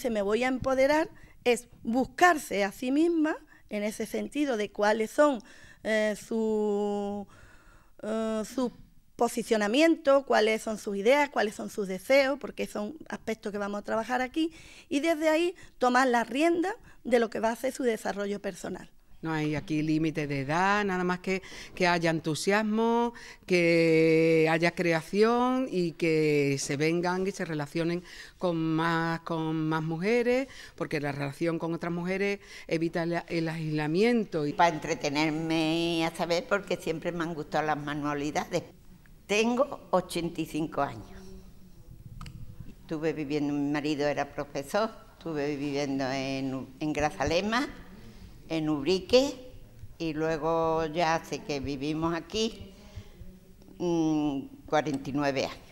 Se me voy a empoderar es buscarse a sí misma en ese sentido de cuáles son eh, su, eh, sus posicionamiento, cuáles son sus ideas, cuáles son sus deseos, porque son aspectos que vamos a trabajar aquí, y desde ahí tomar la rienda de lo que va a ser su desarrollo personal. No hay aquí límite de edad, nada más que, que haya entusiasmo, que haya creación y que se vengan y se relacionen con más, mujeres, porque la relación con otras mujeres evita el, aislamiento aislamiento. Para entretenerme a saber, porque siempre me han gustado las manualidades. Tengo 85 años. Estuve viviendo, mi marido era profesor, estuve viviendo en, en Grazalema en Ubrique y luego ya hace que vivimos aquí 49 mm, años.